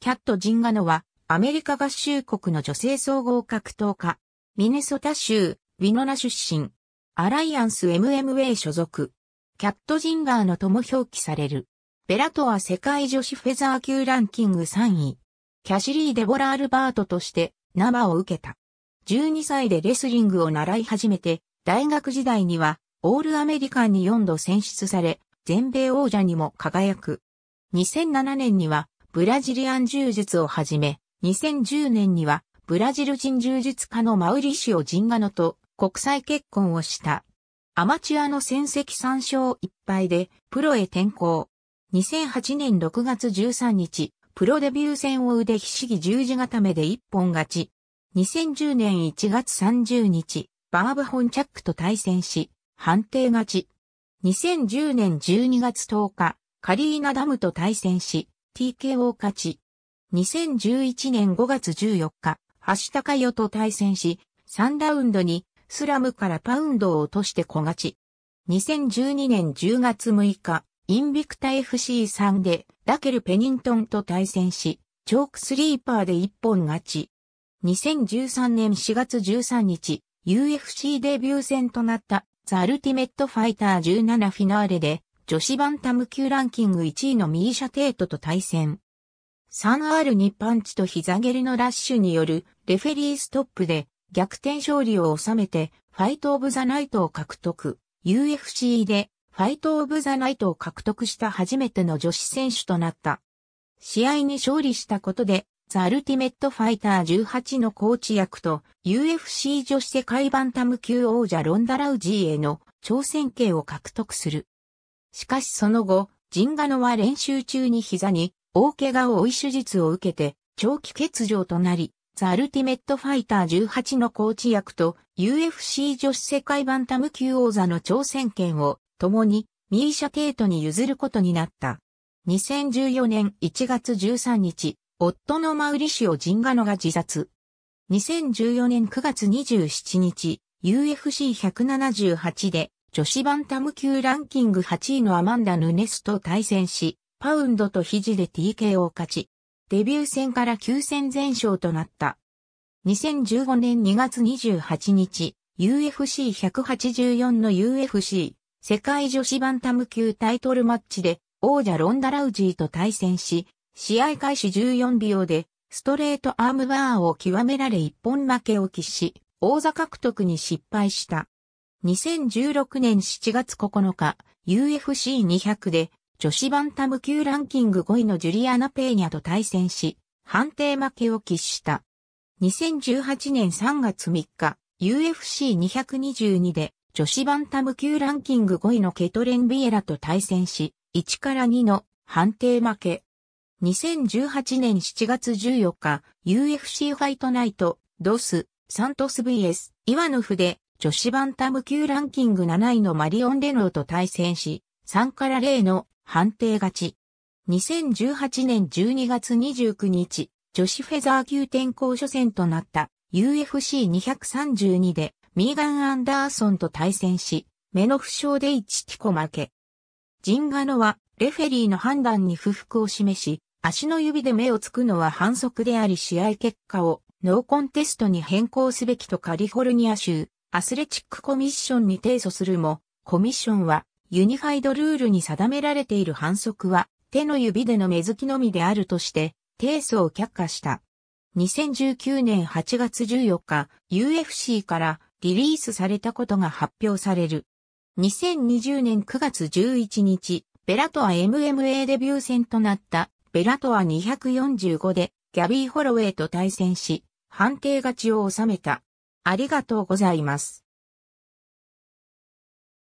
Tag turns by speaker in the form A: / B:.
A: キャット・ジンガノは、アメリカ合衆国の女性総合格闘家、ミネソタ州、ウィノナ出身、アライアンス MMA 所属、キャット・ジンガーのとも表記される。ベラトは世界女子フェザー級ランキング3位、キャシリー・デボラ・アルバートとして、生を受けた。12歳でレスリングを習い始めて、大学時代には、オールアメリカンに4度選出され、全米王者にも輝く。2007年には、ブラジリアン柔術をはじめ、2010年には、ブラジル人柔術家のマウリシオ・ジンガノと国際結婚をした。アマチュアの戦績3勝1敗で、プロへ転向。2008年6月13日、プロデビュー戦を腕ひしぎ十字固めで一本勝ち。2010年1月30日、バーブ・ホンチャックと対戦し、判定勝ち。2010年12月10日、カリーナ・ダムと対戦し、TKO 勝ち。2011年5月14日、橋高ヨと対戦し、3ラウンドにスラムからパウンドを落として小勝ち。2012年10月6日、インビクタ FC3 でラケル・ペニントンと対戦し、チョークスリーパーで一本勝ち。2013年4月13日、UFC デビュー戦となったザ・アルティメット・ファイター17フィナーレで女子バンタム級ランキング1位のミーシャ・テイトと対戦。3R2 パンチと膝蹴りのラッシュによるレフェリーストップで逆転勝利を収めてファイト・オブ・ザ・ナイトを獲得。UFC でファイト・オブ・ザ・ナイトを獲得した初めての女子選手となった。試合に勝利したことでザ・アルティメット・ファイター18のコーチ役と UFC 女子世界バンタム級王者ロンダ・ラウジーへの挑戦権を獲得する。しかしその後、ジンガノは練習中に膝に大怪我を負い手術を受けて長期欠場となり、ザ・アルティメット・ファイター18のコーチ役と UFC 女子世界バンタム級王座の挑戦権を共にミーシャ・テイトに譲ることになった。2014年1月13日、夫のマウリシオ・ジンガノが自殺。2014年9月27日、UFC178 で女子バンタム級ランキング8位のアマンダ・ヌネスと対戦し、パウンドと肘で TK を勝ち、デビュー戦から9戦全勝となった。2015年2月28日、UFC184 の UFC 世界女子バンタム級タイトルマッチで王者ロンダ・ラウジーと対戦し、試合開始14秒でストレートアームバーを極められ一本負けを喫し、王座獲得に失敗した。2016年7月9日、UFC200 で女子バンタム級ランキング5位のジュリアナ・ペーニャと対戦し、判定負けを喫した。2018年3月3日、UFC222 で女子バンタム級ランキング5位のケトレン・ビエラと対戦し、1から2の判定負け。2018年7月14日、UFC ファイトナイト、ドス、サントス VS、イワノフで女子バンタム級ランキング7位のマリオン・レノーと対戦し、3から0の判定勝ち。2018年12月29日、女子フェザー級転校初戦となった UFC232 でミーガン・アンダーソンと対戦し、目の負傷で1キコ負け。ジンガノはレフェリーの判断に不服を示し、足の指で目をつくのは反則であり試合結果をノーコンテストに変更すべきとカリフォルニア州アスレチックコミッションに提訴するも、コミッションはユニファイドルールに定められている反則は手の指での目付きのみであるとして、提訴を却下した。2019年8月14日、UFC からリリースされたことが発表される。2020年9月11日、ベラトア MMA デビュー戦となったベラトア245でギャビー・ホロウェイと対戦し、判定勝ちを収めた。ありがとうございます。